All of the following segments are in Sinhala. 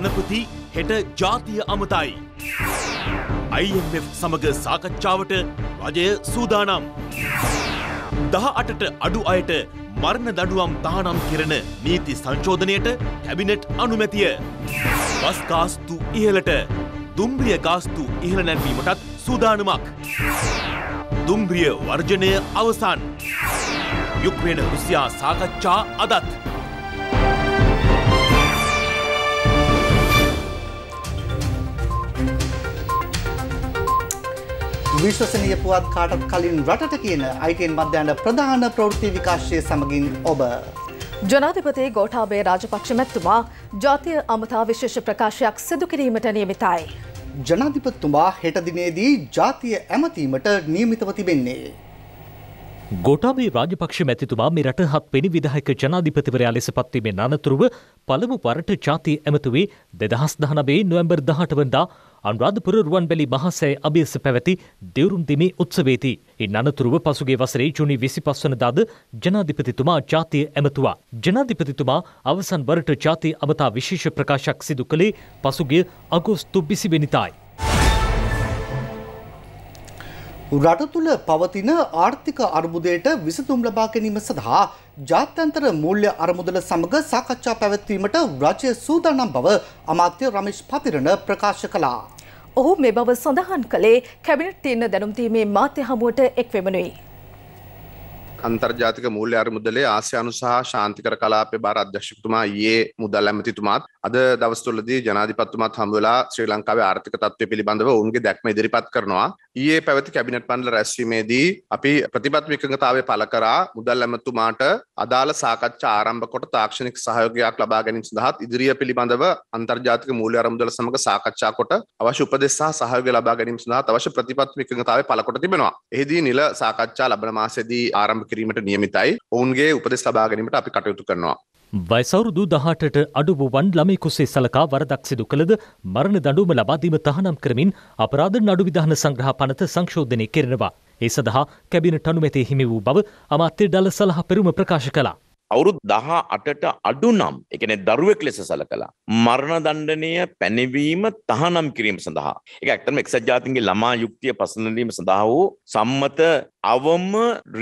ගණපති හෙට ජාතිය අමතයි. IMF සමග සාකච්ඡාවට රජය සූදානම්. දහ අටට අඩු අයට මරණ දඩුවම් තානම් කෙරෙන නීති සංශෝධනයට කැබිනට් අනුමැතිය. බස් කාස්තු ඉහලට දුම්රිය ගාස්තු ඉහළ නැන්වීමටත් සූදානමක්. දුම්රිය වර්ජනය අවසන්. යුක්්‍රේන රුසියා සාකච්ඡා අදත්. විශ්වසනය පුවත් කාටත් කලින් රටට කියන අයිටන් මධ්‍යන්න ප්‍රධාන ප්‍රෘති විකාශය සමගින් ඔබ. ජනාධිපති ගෝටාබේ රාජපක්ෂ මැත්තුමා ජාතිය අමතා විශේෂ ප්‍රකාශයක් සිදු කිරීමට නියමිතයි. ජනාධිපත්තුමා හෙටදිනේදී ජාතිය ඇමතීමට නියමිතව තිබෙන්නේ. ගොටාබේ රාජපක්ෂ මැතිතුමා මෙරට හත් පෙනි විදාහක ජනාධිපතිවරයා ලෙස පත්වීමෙන් අනතුරුව පළමු පරට ජාතිය ඇමතුවේ දෙදහස් දහනබේ නොවැම්බර් දහට වදා අනුරාධපුර රුවන්වැලි මහසෑ අභියස පැවැති දෙවරුම්දිමේ උත්සවේදී. ඉන් අනතුරුව පසුගේ වසරේ ජුනි විසි පස්වනදාද ජනාධිපතිතුමා ජාතිය ඇමතුවා. ජනාධිපතිතුමා අවසන් වරට ජාතිය අමතා විශේෂ ප්‍රකාශක් සිදු කළේ පසුගේ අගෝස්තු බිසිවෙනිතායි. රට තුළ පවතින ආර්ථික අර්බුදයට විසඳුම් ලබා ගැනීම සඳහා ජාත්‍යන්තර මූල්‍ය අරමුදල සමග සාකච්ඡා පැවැත්වීමට රජය සූදානම් බව අමාත්‍ය රමේෂ් පතිරණ ප්‍රකාශ කළා. ඔහු මේ බව සඳහන් කළේ කැබිනට් තියන්න දැනුම්තීමේ මාත්‍ය හමුවට එක් වෙමනුයි. අන්තර්ජාතික මූල්‍ය අරමුදලේ ආසියානු සහ ශාන්තිකර කලාපේ බාර අධ්‍යක්ෂකතුමා ඊයේ මුදල් ඇමතිතුමාත් අද දවස්තුලදී ජනාධිපත්තුමත් හම්බවෙලා ශ්‍රී ලංකාවේ ආර්ථික තත්වය පිළිබඳව ඔවුන්ගේ දැක්ම ඉදිරිපත් කරනවා. ඊයේ පැවති කැබිනට් පන්ල රැස්වීමේදී අපි ප්‍රතිපත් විකඟතාවය පළ කරා මුදල් ඇමතුමාට අදාළ සාකච්ඡා ආරම්භ කොට තාක්ෂණික සහයෝගයක් ලබා ගැනීම සඳහාත් ඉදිරිය පිළිබඳව අන්තර්ජාතික මූල්‍ය අරමුදල සමග සාකච්ඡා කොට අවශ්‍ය උපදෙස් සහ සහයෝගය ලබා ගැනීම සඳහා අවශ්‍ය ප්‍රතිපත් විකඟතාවය පළ කොට තිබෙනවා. එෙහිදී නිල සාකච්ඡා ලබන මාසෙදී ආරම්භ කිරීමට නියමිතයි. ඔවුන්ගේ උපදෙස් ලබා ගැනීමට අපි කටයුතු කරනවා. වයිසවුරුදු දහටට අඩුවුවන් ළමෙකුසේ සලකා වරදක් සිදු කළද මරණ දඩුවම ලබාදීම තහනම් කරමින් අපරාධ නඩු විධාන සංග්‍රහ පනත සංශෝධනය කෙරෙනවා. ඒ සඳහා කැබිනට අනුමැති හිමි වූ බව අමාත්‍ය ඩල සලහ පෙරුම ප්‍රකාශ කළා. අවුරුදු දහ අටට අඩු නම් එකන දරුවෙක් ලෙස සල කලා. මරණ දණ්ඩනය පැනවීම තහනම් කිරීම සඳහා. එක ඇත්තම එක්සත් ජාතින්ගේ ළමා යුක්තිය පසඳලීම සඳහා වූ සම්මත අවම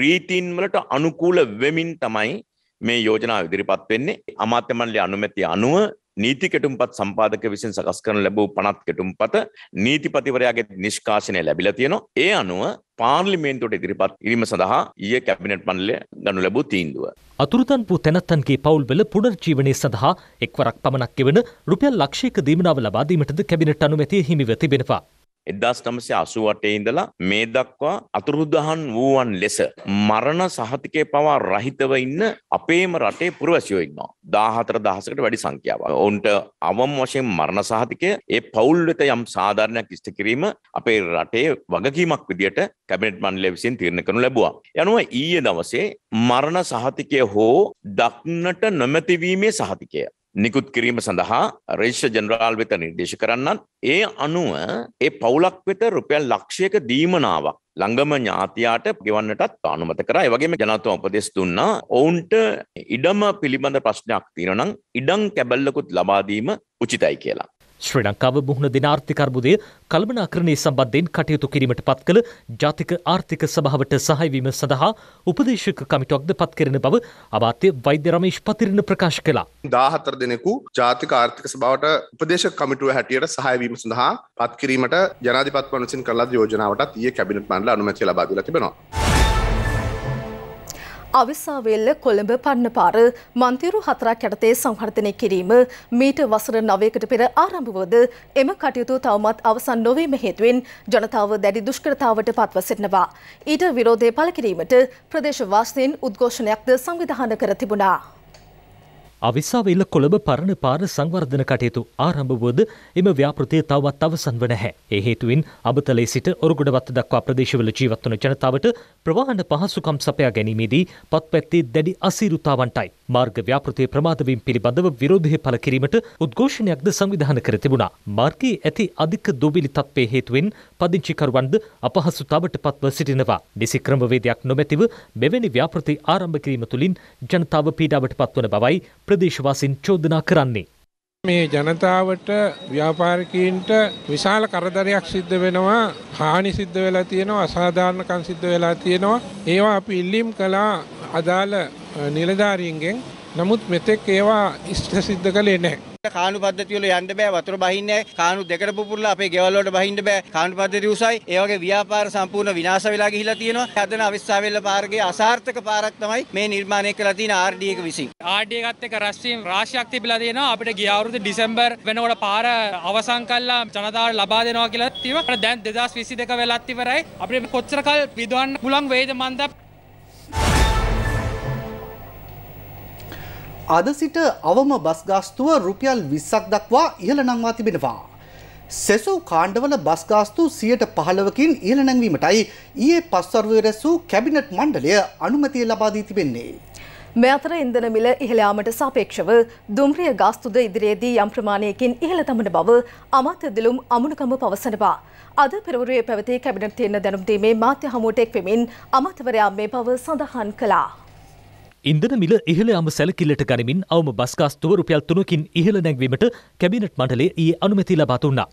රීතින්වලට අනුකූල වෙමින් තමයි මේ යෝජනාව ඉදිරිපත් වෙන්නේ අමාත්‍ය මණ්ඩලයේ අනුමැතිය අනුව නීති කෙටුම්පත් සම්පාදක විසින් සකස් කරන ලැබූ පනත් කෙටුම්පත නීතිපතිවරයාගේ නිෂ්කාශනය ලැබිලා තියෙනවා. ඒ අනුව පාර්ලිමේන්තුවට ඉදිරිපත් කිරීම සඳහා ඊයේ කැබිනට් මණ්ඩලය ගනු ලැබූ තීන්දුව. අතුරුදන් වූ තැනැත්තන්ගේ පවුල්වල පුනර්ජීවනය සඳහා එක්වරක් පමණක් ගෙවන රුපියල් ලක්ෂයක දීමනාව ලබා දීමටද කැබිනට් අනුමැතිය හිමිව තිබෙනවා. එදස් නමසේ අසුවටේ ඉඳලා මේ දක්වා අතුරුදහන් වූවන් ලෙස මරණ සහතිකය පවා රහිතව ඉන්න අපේම රටේ පුරවැසියෝ ඉන්නවා. 14000කට වැඩි සංඛ්‍යාවක්. ඔවුන්ට අවම වශයෙන් මරණ සහතිකය ඒ පවුල් වෙත යම් සාධාරණයක් ඉෂ්ට කිරීම අපේ රටේ වගකීමක් විදියට කැබිනට් මණ්ඩලය විසින් තීරණය කරනු ලැබුවා. යනුව ඊයේ දවසේ මරණ සහතිකය හෝ දක්නට නොමැතිවීමේ සහතිකය නිකුත් කිරීම සඳහා රේෂ්‍ය ජනරාල් වෙත නිර්දේශ කරන්නත් ඒ අනුව ඒ පවුලක් වෙත රුපියල් ලක්ෂයක දීමනාවක් ළඟම ඥාතියාට ගෙවන්නටත් අනුමත කරා. ඒ වගේම ජනත්ව උපදෙස් දුන්නා ඔවුන්ට ඉඩම පිළිබඳ ප්‍රශ්නයක් තියෙනවා නම් ඉඩම් කැබල්ලකුත් ලබා දීම උචිතයි කියලා. ශ්‍රී ලංකාව මුහුණ දෙන ආර්ථික අර්බුදය කළමනාකරණය සම්බන්ධයෙන් කටයුතු කිරීමට පත් කළ ජාතික ආර්ථික සභාවට සහාය වීම සඳහා උපදේශක කමිටුවක්ද පත් කරන බව අමාත්‍ය වෛද්‍ය රමේෂ් පතිරණ ප්‍රකාශ කළා. 14 දිනෙකු ජාතික ආර්ථික සභාවට උපදේශක කමිටුව හැටියට සහාය වීම සඳහා පත් කිරීමට ජනාධිපතිවරුන් විසින් කළ යෝජනාවටත් ඊයේ කැබිනට් මණ්ඩල අනුමැතිය ලබා දීලා තිබෙනවා. අවිසාවේල්ල කොළඹ පන්නපාර මන්තිරු හතරක් යටතේ සංවර්ධනය කිරීම මීට වසර නවයකට පෙර ආරම්භවද එම කටයුතු තවමත් අවසන් නොවීම හේතුවෙන් ජනතාව දැඩි දුෂ්කරතාවට පත්ව සිටිනවා. ඊට විරෝධය පළ කිරීමට ප්‍රදේශවාසීන් උද්ඝෝෂණයක්ද සංවිධාන කර තිබුණා. අවිසාවේල කොළඹ පරණ පාර සංවර්ධන කටයුතු ආරම්භ වුවද එම ව්‍යාපෘතිය තවත් අවසන් වන හැ. ඒ හේතුවෙන් අබතලේ සිට ඔරුගොඩවත්ත දක්වා ප්‍රදේශවල ජීවත් වන ජනතාවට ප්‍රවාහන පහසුකම් සපයා ගැනීමේදී පත්පැත්තේ දැඩි අසීරුතාවන්ටයි. මාර්ග ව්‍යාපෘතිය ප්‍රමාදවීම් පිළිබඳව විරෝධය පළ කිරීමට උද්ඝෝෂණයක්ද සංවිධාන කර තිබුණා. මාර්ගයේ ඇති අධික දුබිලි තත්ත්වයේ හේතුවෙන් පදිංචිකරුවන්ද අපහසුතාවට පත්ව සිටිනවා. නිසි ක්‍රමවේදයක් නොමැතිව මෙවැනි ව්‍යාපෘති ආරම්භ කිරීම තුළින් ජනතාව පීඩාවට පත්වන බවයි ප්‍රදේශවාසින් චෝදනා කරන්නේ. මේ ජනතාවට ව්‍යාපාරිකීන්ට විශාල කරදරයක් සිද්ධ වෙනවා හානි සිද්ධ වෙලා තියෙනවා අසාධාරණකම් සිද්ධ වෙලා තියෙනවා ඒවා අපි ඉල්ලීම් කළා අදාළ නිලධාරීන්ගෙන් නමුත් මෙතෙක් ඒවා ඉෂ්ට සිද්ධ කළේ නැහැ කානු පද්ධතිය වල යන්න බෑ වතුර බහින්නේ කානු දෙකට පුපුරලා අපේ ගෙවල් වලට බහින්න බෑ කානු පද්ධතිය උසයි ඒ වගේ ව්‍යාපාර සම්පූර්ණ විනාශ වෙලා ගිහිලා තියෙනවා හදන අවිස්සාවෙල්ල පාරගේ අසාර්ථක පාරක් තමයි මේ නිර්මාණය කරලා තියෙන RD එක විසින් RD එකත් එක්ක රැස්වීම් රාශියක් තිබිලා තියෙනවා අපිට ගිය අවුරුදු ඩිසැම්බර් වෙනකොට පාර අවසන් කළා ජනතාවට ලබා දෙනවා කියලා තියෙනවා දැන් 2022 වෙලත් ඉවරයි අපිට කොච්චර කල් විදවන්න පුළුවන් වේද මන්ද අද සිට අවම බස් ගාස්තුව රුපියල් 20ක් දක්වා ඉහළ නංවා තිබෙනවා. සෙසු කාණ්ඩවල බස් ගාස්තු 15%කින් ඉහළ නැංවීමටයි ඊයේ පස්වරුවේ රැසූ කැබිනට් මණ්ඩලය අනුමැතිය ලබා දී තිබෙන්නේ. මේ අතර ඉන්ධන මිල ඉහළ යාමට සාපේක්ෂව දුම්රිය ගාස්තුද ඉදිරියේදී යම් ප්‍රමාණයකින් ඉහළ තබන බව අමාත්‍ය දිලුම් අමුණුකම පවසනවා. අද පෙරවරුවේ පැවති කැබිනට් තීරණ දැනුම් දීමේ මාධ්‍ය හමුවට එක් වෙමින් අමාත්‍යවරයා මේ බව සඳහන් කළා. ඉන්දන මිල ඉහළ අම සැලකිල්ලට ගනිමින් අවම බස්කාස්තුව රුපියල් තුනකින් ඉහළ නැංවීමට කැබිනට් මණ්ඩලේ ඒ අනුමැති ලබා දුන්නා.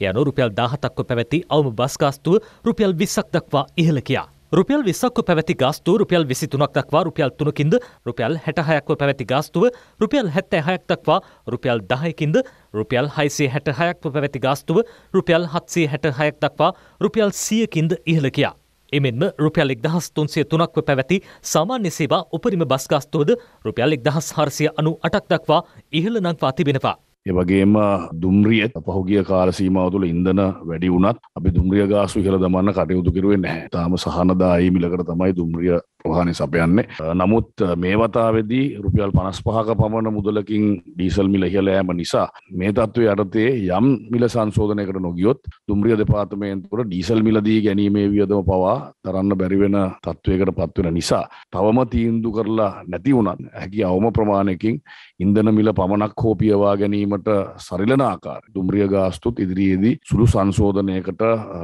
යන රුපියල් දාහතක්ව පැවැති අවම බස්කාස්තුව රුපියල් විස්සක් දක්වා ඉහළ කියා. රුපියල් විස්සක්ව පැවැති ගාස්තුව රුපියල් විසි තුනක් දක්වා රුපියල් තුනකින්ද රුපියල් හැටහයක්ව පැවැති ගාස්තුව රුපියල් හැත්තෑ හයක් දක්වා රුපියල් දහයකින්ද රුපියල් හයිසේ හැට හයක්ව පැවැති ගාස්තුව රුපියල් හත්සේ හැට හයක් දක්වා රුපියල් සියකින්ද ඉහළ කියා. එමෙන්ම රුපියල් එක්දහස් තුන්සිය තුනක්ව පැවැති සාමාන්‍ය සේවා උපරිම බස්ගාස්තුවද රුපියල් එක්දහස් හරසිය අනු අටක් දක්වා ඉහළ නංවා තිබෙනවා. එවගේම දුම්රියත් පහුගිය කාල සීමාව තුළ ඉන්දන වැඩි වුණත් අපි දුම්රිය ගාසු ඉහළ දමන්න කටයුතු කිරුවේ නැහැ. තාම සහනදායි මිලකට තමයි දුම්රිය ප්‍රහාණි සපයන්නේ. නමුත් මේ වතාවේදී රුපියල් පනස් පහක පමණ මුදලකින් ඩීසල් මිල ඉහළ යෑම නිසා මේ තත්ත්වය යටතේ යම් මිල සංශෝධනයකට නොගියොත් දුම්රිය දෙපාර්තමේන්තුවට ඩීසල් මිලදී ගැනීමේ වියදම පවා තරන්න බැරිවෙන තත්ත්වයකට පත්වෙන නිසා තවම තීන්දු කරලා නැති වුණත් හැකි අවම ප්‍රමාණයකින් ඉන්දන මිල පමණක් හෝපියවා ගැනීමට සරිලන ආකාර දුම්රිය ගාස්තුත් ඉදිරියේදී සුළු සංශෝධනයකට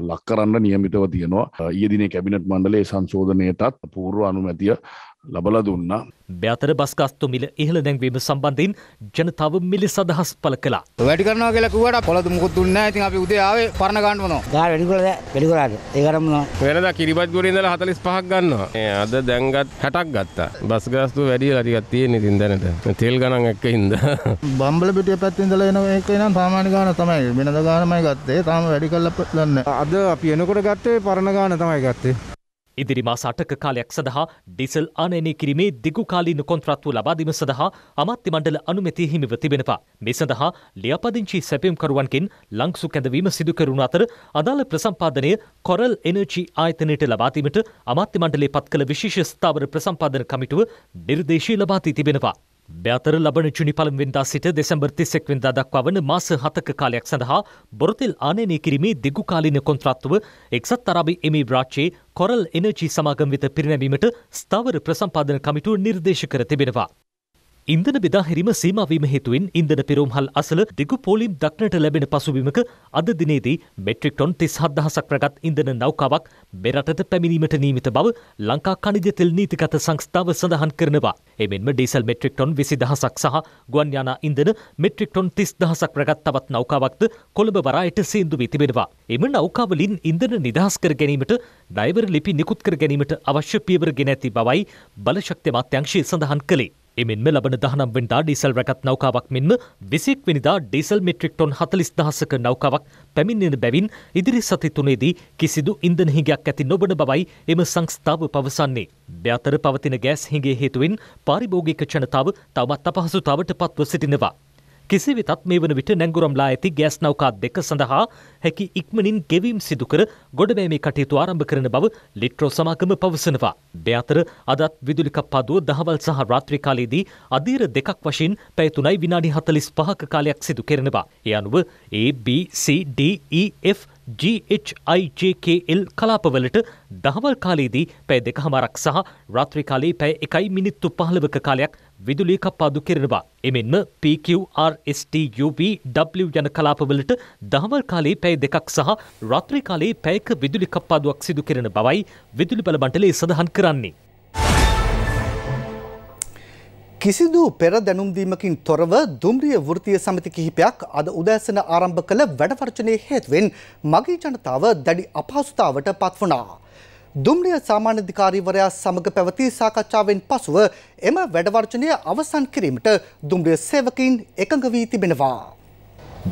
ලක් කරන්න නියමිතව තියෙනවා ඊයදින කැබිනට් මණ්ඩලේ සංශෝධනයටත් පූර්ව අනුමැතිය ලබල දුන්නා. බ්‍යතර බස්ගස්තු මිල ඉහළ දැන්වීම සම්බන්ධයෙන් ජනතාව මිලි සදහස් පල කලා වැඩි කරනවා කියලා කිව්වට පළතු මුකුත් දුන්නේ නැහැ. ඉතින් අපි උදේ ආවේ පරණ ගන්න මොනවා. ගා වැඩි කරලා වැඩි කරාද? ඒ කරමුනවා. වෙනදා කිරිබත් ගොඩේ ඉඳලා 45ක් ගන්නවා. ඒ අද දැන්ගත් 60ක් ගත්තා. බස් ගාස්තු වැඩි වෙලා ටිකක් තියෙන ඉතින් දැනට. තෙල් ගණන් එක්කින්ද. බම්බල පිටිය පැත්තේ ඉඳලා එන එක නම් සාමාන්‍ය ගාන තමයි. වෙනදා ගානමයි ගත්තේ. තාම වැඩි කරලා ගන්න. අද අපි එනකොට ගත්තේ පරණ ගාන තමයි ගත්තේ. ඉදිරි මාස අටක කාලයක් සඳහා ඩීසල් ආනයනය කිරීමේ දිගුකාලීන කොන්ත්‍රාත්තු ලබාදීම සඳහා අමාත්‍ය මණ්ඩල අනුමැතිය හිමිව තිබෙනවා. මේ සඳහා ලියාපදිංචි සැපයුම්කරුවන්ගෙන් ලංසු කැඳවීම සිදු කරන අතර අදාළ ප්‍රසම්පාදනය කොරල් එනර්ජි ආයතනයට ලබාදීමට අමාත්‍ය මණ්ඩලේ පත් කළ විශේෂ ස්ථාවර ප්‍රසම්පාදන කමිටුව නිර්දේශය ලබා දී තිබෙනවා. බැතර ලබන ජුනි පළමුවෙන්දා සිට දෙසැම්බර් 31 වෙනිදා දක්වා වන මාස 7ක කාලයක් සඳහා බොරතෙල් ආනයනය කිරීමේ දිගුකාලීන කොන්ත්‍රාත්තුව එක්සත් අරාබි එමීර් රාජ්‍යයේ කොරල් එනර්ජී සමාගම් වෙත පිරිනැමීමට ස්ථාවර ප්‍රසම්පාදන කමිටුව නිර්දේශ කර තිබෙනවා. ඉන්දන බෙදාහැරීම සීමාවීම හේතුවෙන් ඉන්දන පෙරෝම්හල් අසල දිගු පෝලිම් දක්නට ලැබෙන පසුබිමක අද දිනේදී මෙට්‍රික් ටොන් තිස් හත්දහසක් රැගත් ඉන්දන නෞකාවක් මෙරටට පැමිණීමට නියමිත බව ලංකා කනිජ තෙල් නීතිගත සංස්ථාව සඳහන් කරනවා. එමෙන්ම ඩීසල් මෙට්‍රික් ටොන් විසි දහසක් සහ ගුවන් යානා ඉන්දන මෙට්‍රික් ටොන් තිස් දහසක් රැගත් තවත් නෞකාවක්ද කොළඹ වරායට සේන්දු වී තිබෙනවා. එම නෞකාවලින් ඉන්දන නිදහස් කර ගැනීමට ඩයිවර් ලිපි නිකුත් කර ගැනීමට අවශ්‍ය පියවර ගෙන ඇති බවයි බලශක්ති මාත්‍යංශය සඳහන් කළේ. එමෙන්ම ලබන දහනම් වෙනදා ඩීසල් රැකත් නෞකාවක් මෙන්ම විසික් වෙනිදා ඩීසල් මෙට්‍රික් ටොන් හතලිස් දහසක නෞකාවක් පැමිණෙන බැවින් ඉදිරි සති තුනේදී කිසිදු ඉන්ධන හිඟයක් ඇති නොබන බවයි එම සංස්ථාව පවසන්නේ. දෙඅතර පවතින ගෑස් හිඟේ හේතුවෙන් පාරිභෝගික ජනතාව තවත් අපහසුතාවට පත්ව සිටිනවා. කිසිවෙතත් මේ වන විට නැංගුරම්ලා ඇති ගෑස් නෞකා දෙක සඳහා හැකි ඉක්මනින් ගෙවීම් සිදුකර ගොඩබෑමේ කටයුතු ආරම්භ කරන බව ලිට්‍රෝ සමාගම පවසනවා. දෙයතර අදත් විදුලි කප්පාදුව දහවල් සහ රාත්‍රී කාලයේදී අධීර දෙකක් වශයෙන් පැය තුනයි විනාඩි 45ක කාලයක් සිදු කරනවා. ඒ අනුව A B C D E F GHIJKL කලාපවලට දහවල් කාලයේදී පැය දෙක හමාරක් සහ රාත්‍රී කාලයේ පැය එකයි මිනිත්තු පහළවක කාලයක් විදුලිය කප්පාදු කෙරෙනවා. එමෙන්ම PQRSTUB W යන කලාපවලට දහවල් කාලයේ පැය දෙකක් සහ රාත්‍රී කාලයේ පැයක විදුලි කප්පාදුවක් සිදු කෙරෙන බවයි විදුලි බල මණ්ඩලය සඳහන් කරන්නේ. කිසිදු පෙර දැනුම්දීමකින් තොරව දුම්රිය වෘතිය සමිති කිහිපයක් අද උදෑසන ආරම්භ කළ වැඩවර්ජනය හේතුවෙන් මගේ ජනතාව දැඩි අපහසුතාවට පත් වනා. දුම්රිය සාමාන්‍යධිකාරීවරයා සමඟ පැවති සාකච්ඡාවෙන් පසුව එම වැඩවර්ජනය අවසන් කිරීමට දුම්රිය සේවකින් එකඟ වී තිබෙනවා.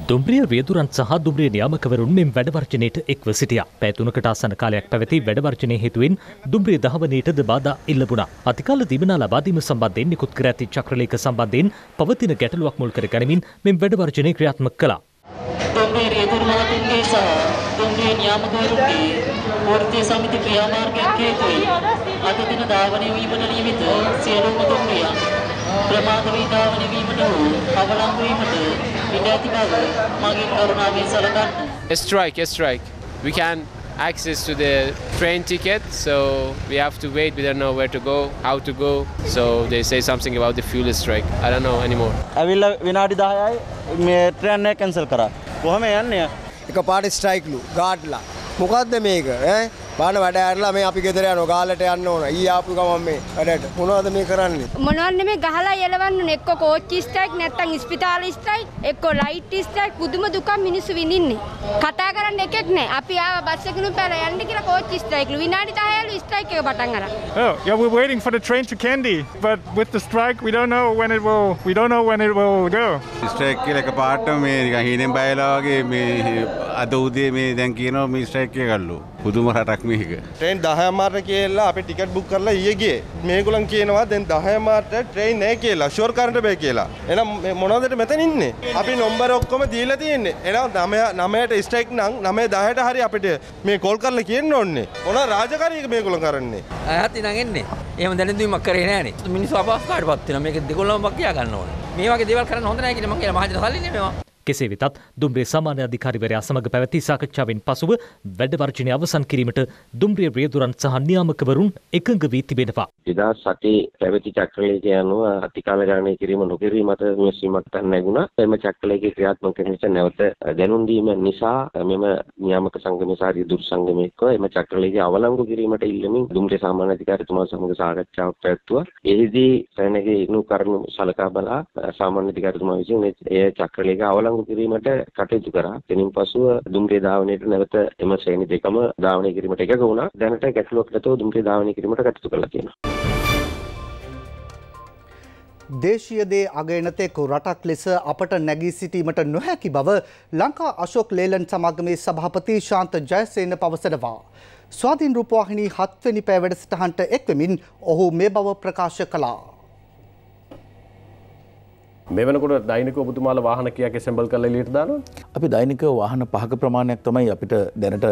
දුම්රිය වියදුරන් සහ දුම්රිය නියාමකවරුන් මෙම වැඩවර්ජනයට එක්ව සිටියා. පැය තුනකට ආසන්න කාලයක් පැවති වැඩවර්ජනයේ හේතුවෙන් දුම්රිය දහවණයටද බාධා එල්ලුණා. අතිකාල දීමනා ලබා දීම සම්බන්ධයෙන් නිකුත් කර ඇති චක්‍රලේඛ සම්බන්ධයෙන් පවතින ගැටලුවක් මුල් කර ගනිමින් මෙම වැඩවර්ජනය ක්‍රියාත්මක කළා. දුම්රිය වියදුරු මහතුන්ගේ සහ දුම්රිය නියාමකවරුන්ගේ වෘත්තීය සමිති ක්‍රියාමාර්ගයක් හේතුවෙන් අද දින ධාවනය වීමට නියමිත සියලුම දුම්රියන් ප්‍රමාද වී ධාවනය වීමට හෝ අවලංගු වීමට ඉඩ ඇති බව මගේ කරුණාවෙන් සලකන්න. Strike, a strike. We can access to the train ticket, so we have to wait. We don't know where to go, how to go. So they say something about the fuel strike. I don't know anymore. ඇවිල්ලා විනාඩි 10යි මේ ට්‍රේන් එක කැන්සල් කරා. කොහොම යන්නේ? එක පාට ස්ට්‍රයික්ලු, ගාඩ්ලා. මොකද්ද මේක? ඈ බාන වැඩ ඇරලා මේ අපි ගෙදර යනවා ගාලට යන්න ඕන. ඊ ආපු ගමන් මේ වැඩට මොනවද මේ කරන්නේ? මොනවද මේ ගහලා යලවන්න එක්ක කෝච්චි ස්ට්‍රයික් නැත්නම් ස්පිතාල ස්ට්‍රයික් එක්ක ලයිට් ස්ට්‍රයික් පුදුම දුක මිනිස්සු විඳින්නේ. කතා කරන්න එකෙක් නැහැ. අපි ආව බස් එකකින් පැන යන්න කියලා කෝච්චි ස්ට්‍රයික්ලු විනාඩි 10ලු ස්ට්‍රයික් එක පටන් අරන්. Oh, yeah, we're waiting for the train to Kandy, but with the strike we don't know when it will we don't know when it will go. Strike කියලා එකපාරට මේ නිකන් හීනෙන් බයලා වගේ මේ අද උදේ මේ දැන් කියනවා මේ ස්ට්‍රයික් එක ගන්නලු. පුදුම රටක් මේක. ට්‍රේන් 10 මාට කියලා අපි ටිකට් බුක් කරලා ඊයේ ගියේ. මේගොල්ලන් කියනවා දැන් 10 මාට ට්‍රේන් නැහැ කියලා. ෂුවර් කරන්න බෑ කියලා. එහෙනම් මොනවද මෙතන ඉන්නේ? අපි නම්බර් ඔක්කොම දීලා තියෙන්නේ. එහෙනම් 9 9ට ස්ට්‍රයික් නම් 9 10ට හරි අපිට මේ කෝල් කරලා කියන්න ඕනේ. මොන රාජකාරියක මේගොල්ලෝ කරන්නේ? ඈත් ඉඳන් එන්නේ. එහෙම දැනුම්ීමක් කරේ නෑනේ. මිනිස්සු අපහසුතාවයටපත් වෙනවා. මේක දෙකොල්ලම බක්කියා ගන්න ඕනේ. මේ වගේ දේවල් කරන්න හොඳ නෑ කියලා මම කියලා මහජන සල්ලි නේ මේවා. කෙසේ වෙතත් දුම්රිය සාමාන්‍ය අධිකාරිවරයා සමඟ පැවති සාකච්ඡාවෙන් පසුව වැඩ වර්ජනය අවසන් කිරීමට දුම්රිය රියදුරන් සහ නියාමකවරුන් එකඟ වී තිබෙනවා. 2008 පැවති චක්‍රලේඛය අනුව අතිකාමරණය කිරීම නොකිරීම මත විමසීමක් නැගුණා. එම චක්‍රලේඛයේ ක්‍රියාත්මක කිරීම නිසා නැවත දැනුම් දීම නිසා මෙම නියාමක සංගමය සහ රියදුරු සංගමයක එම චක්‍රලේඛය අවලංගු කිරීමට ඉල්ලමින් දුම්රිය සාමාන්‍ය අධිකාරිතුමා සමඟ සාකච්ඡාවක් පැවැත්වුවා. එෙහිදී සැනගේ ඉනු කරුණු සලකා බලා සාමාන්‍ය අධිකාරිතුමා විසින් එය චක්‍රලේඛය අවලංගු අවලංගු කිරීමට කටයුතු කරා. එනින් පසුව දුම්රිය ධාවනයේට නැවත එම ශ්‍රේණි දෙකම ධාවනය කිරීමට එකඟ වුණා. දැනට ගැටලුවක් නැතුව දුම්රිය ධාවනය කිරීමට කටයුතු කරලා තියෙනවා. දේශයදේ අගයනතෙකු රටක් ලෙස අපට නැගී සිටීමට නොහැකි බව ලංකා අශෝක් ලේලන් සමගමේ සභාපති ශාන්ත ජයසේන පවසනවා. ස්වාධීන් රූපවාහිනී හත්වනි පෑ වැඩසටහන්ට එක්වමින් ඔහු මේ බව ප්‍රකාශ කලා. මෙවනකොට දෛනික ඔබතුමාල වාහන කියයක් සැම්බල් කල ලිට දාන අපි දෛනික වාහන පහක ප්‍රමාණයක් තමයි අපිට දැනට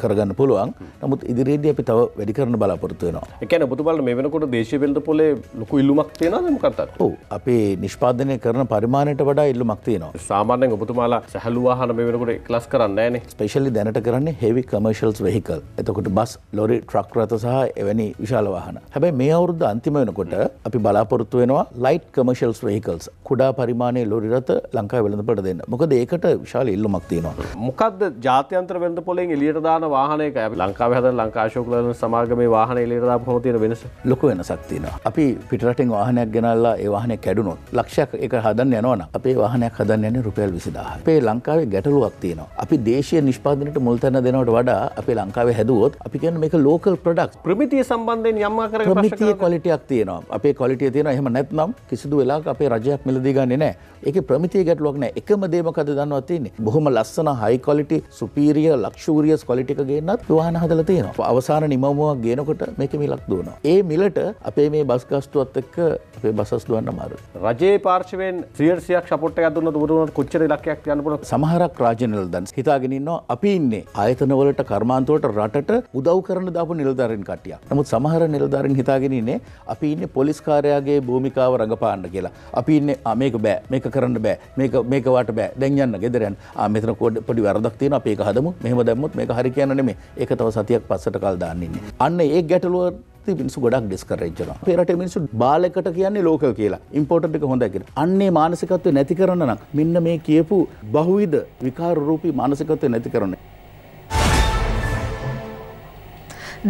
කරගන්න පුළුවන් නමුත් ඉදිරියේදී අපි තව වැඩි කරන බලාපොරත්තු වෙනවා එකන ඔබතුමාල මෙවනකොට දේශවෙල්ද පොලේ ලොකු ඉල්ලුමක් තියෙනවා මොකක්ද ඔව් අපේ නිෂ්පාදනය කරන පරිමාණයට වඩා ඉල්ලුමක් තියෙනවා සාමාන්‍යයෙන් ඔබතුමාලා සැහැළු වාහන මෙවනකොට ක්ලස් කරන්නේ නැහනේ ස්පෙෂලි දැනට කරන්නේ හෙවි කමර්ෂල්ස් වෙහිකල් එතකොට බස් ලොරි ට්‍රක් රථ සහ එවැනි විශාල වාහන හැබැයි මේ අවුරුද්ද අන්තිම වෙනකොට අපි බලාපොරොත්තු වෙනවා ලයිට් කමර්ෂල්ස් වෙහිකල්ස් කුඩා පරිමාණය ලොරි රත ලංකා වෙළඳ පට දෙන්න මොකද ඒකට විශාල ඉල්ලමක් තියෙනවා මොකක්ද ජාත්‍යන්ත්‍ර වෙළඳ පොලෙන් එලියට දාන වාහනයක ලංකාව හද ලංකාශෝකලන සමාගමේ වාහන එලියටදා පොතින වෙනස ලොක වෙනසක් තියෙනවා අපි පිටරටින් වාහනයක් ගෙනල්ලා ඒ වාහනය කැඩුණොත් ලක්ෂයක් එක හදන්න යනවන අපේ වාහනයක් හදන්න යන රුපියල් විසිදාහ අපේ ලංකාවේ ගැටලුවක් තියෙනවා අපි දේශය නිෂ්පාදනට මුල්තැන දෙනවට වඩා අපේ ලංකාවේ හැදුවොත් අපි කියන මේක ලෝකල් ප්‍රඩක් ප්‍රමිතිය සම්බන්ධයෙන් යම්මා කර ප්‍රමිතිය කොලිටියක් තියෙනවා අපේ කොලිටිය තියෙන එහෙම නැත්නම් කිසිදු වෙලා අපේ රජයක් මිල වැරදි ගන්නේ නැහැ ඒක ප්‍රමිතිය ගැටලුවක් නෑ එකම දේමකද දන්නවා තින්නේ බොහොම ලස්සන හයිකොලිටි සුපීරිය ලක්ෂූරියස් කොලිටික ගේන්නත් වාහන හදල තියෙනවා අවසාන නිමමුවක් ගේනකොට මේක මිලක් දුවනවා ඒ මිලට අපේ මේ බස්ගස්තුවත් එක්ක අපේ බසස් දුවන්න මාරු රජයේ පාර්ශවෙන් සියර්සියක් සපොට් එකක් දුන්නොත් උඹට කොච්චර ඉලක්කයක් තියන්න පුළුවන් සමහරක් රාජ්‍ය නිලධාරීන් හිතාගෙන ඉන්නවා අපි ඉන්නේ ආයතනවලට කර්මාන්තවලට රටට උදව් කරන දාපු නිලධාරීන් කට්ටියක් නමුත් සමහර නිලධාරීන් හිතාගෙන ඉන්නේ අපි ඉන්නේ පොලිස් කාර්යාගේ භූමිකාව රඟපාන්න කියලා අපි ඉන්නේ මේක බෑ මේක කරන්න බෑ මේක මේකවට බෑ දැන් යන්න ගෙදරයන් මෙතන කොඩ පොඩි වැරදක් තියෙන අප ඒක හදමු මෙහෙම දැම්මුත් මේක හරි කියන්න නෙමෙයි ඒක තව සතියක් පස්සට කල් දාන්න ඉන්නේ අන්න ඒ ගැටලුව මිනිසු ගොඩක් ඩිස්කරේජ්න පෙරට මිනිසු බාලකට කියන්නේ ලෝක කියලා ඉම්පෝටට එක හොඳ කියෙන අන්නේ මානසිකත්වය නැති කරන්න නම් මෙන්න මේ කියපු බහුවිද විකාරරූපී මානසිකත්වය නැති කරන.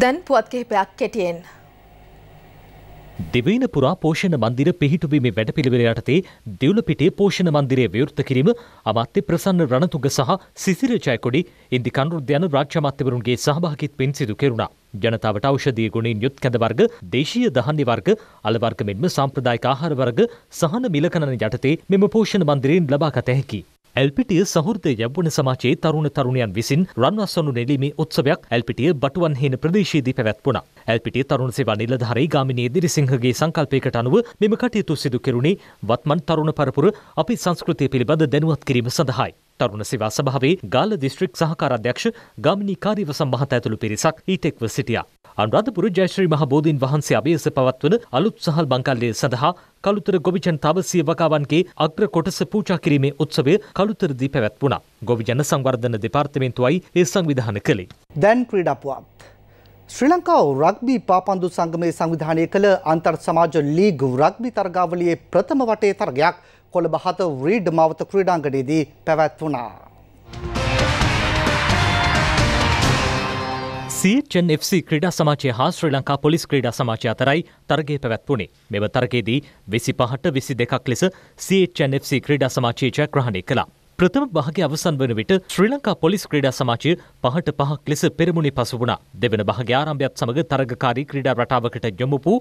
දැන් පුවත් කිහිපයක් කෙටියෙන්. දෙවීන පුරා පෝෂණ මන්දිර පිහිටුවීමේ වැඩපිළිවෙල යටතේ දෙවුලපිටේ පෝෂණ මන්දිරය විවෘත කිරීම අමාත්‍ය ප්‍රසන්න රණතුග සහ සිසිර ජයකොඩි ඉන්දි කනුරුද්ද යන රාජ්‍ය අමාත්‍යවරුන්ගේ සහභාගීත්වයෙන් සිදු කෙරුණා. ජනතාවට ඖෂධීය ගුණින් යුත් කැඳ වර්ග, දේශීය දහන්‍ය වර්ග, අල වර්ග මෙන්ම සාම්ප්‍රදායික ආහාර වර්ග සහන මිලකණන යටතේ මෙම පෝෂණ මන්දිරයෙන් ලබාගත හැකියි. ඇල්පිටිය සහෘදය යවන සමාජයේ තරුණ තරුණයන් විසින් රන්වස්සනු නෙලීමේ උත්සවයක් ඇල්පිටිය බටුවන් හේන ප්‍රදේශයේදී පැවැත්වුණා. ඇල්පිටිය තරුණ සේවා නිලධාරී ගාමිණී දිරිසිංහගේ සංකල්පයකට අනුව මෙම කටයුතු සිදු කෙරුණේ වත්මන් තරුණ පරපුර අපි සංස්කෘතිය පිළිබඳ දැනුවත් කිරීම සඳහායි. තරුණ සේවා සභාවේ ගාල දිස්ත්‍රික් සහකාර අධ්‍යක්ෂ ගාමිණී කාරීව සම්බහත ඇතුළු පිරිසක් ඊටෙක්ව සිටියා. අනුරාධපුර ජයශ්‍රී මහ බෝධීන් වහන්සේ අභියස පවත්වන අලුත් සහල් බංකල්ලේ සඳහා කළුතර ගොවිජන් තවසිය වකාවන්ගේ අග්‍ර කොටස පූජා කිරීමේ උත්සවය කළුතරදී පැවැත්වුණා. ගොවිජන සංවර්ධන දෙපාර්තමේන්තුවයි ඒ සංවිධාන කළේ. දැන් ක්‍රීඩපුවත්. ශ්‍රී ලංකාව රග්බි පාපන්දු සංගමය සංවිධානය කළ අන්තර් සමාජ ලීග් රග්බි තරගාවලියේ ප්‍රථම වටේ තරගයක් කොළඹ හත රීඩ් මවත ක්‍රීඩාංගණයේදී පැවැත්වුණා. සීචන් FC ක්‍රඩා සමාචය හා ශ්‍රී ලංකා පොලිස් ක්‍රඩා සමාචය අතරයි තරගේ පැවැත්වුණේ මෙම තරගේදී වෙසි පහට විසි දෙකක් ලෙස සීචන් FC ක්‍රඩා සමාචීචය ග්‍රහණය කලා ප්‍රථම භාගය අවසන් වන විට ශ්‍රී ලංකා පොලිස් ක්‍රඩා සමාචය පහට පහක් ලෙස පෙරමුණි පසු වුණා දෙවන භාග ආරම්භයත් සමඟ තරගකාරී ක්‍රඩා රටාවකට යොමුපු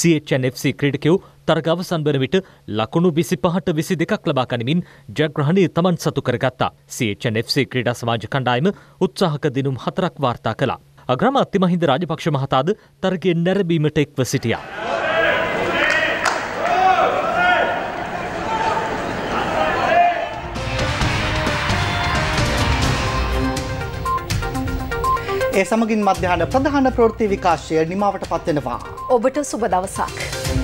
සීචන් FC ක්‍රඩකව් තරග අවසන් වන විට ලකුණු විසි පහට විසි දෙකක් ලබා ගනිමින් ජග්‍රහණය තමන් සතු කරගත්තා සීචන් FC ක්‍රඩා සමාජ කණ්ඩායම උත්සාහක දිනුම් හතරක් වාර්තා කලා අග්‍රාමාත්‍ය මහින්ද රාජපක්ෂ මහතාද තර්කයෙන් නැරඹීමට එක්ව සිටියා. ඒ සමගින් මධ්‍යහන ප්‍රධාන ප්‍රෘති විකාශය නිමාවට පත්වෙනවා. ඔබට සුබ දවසක්.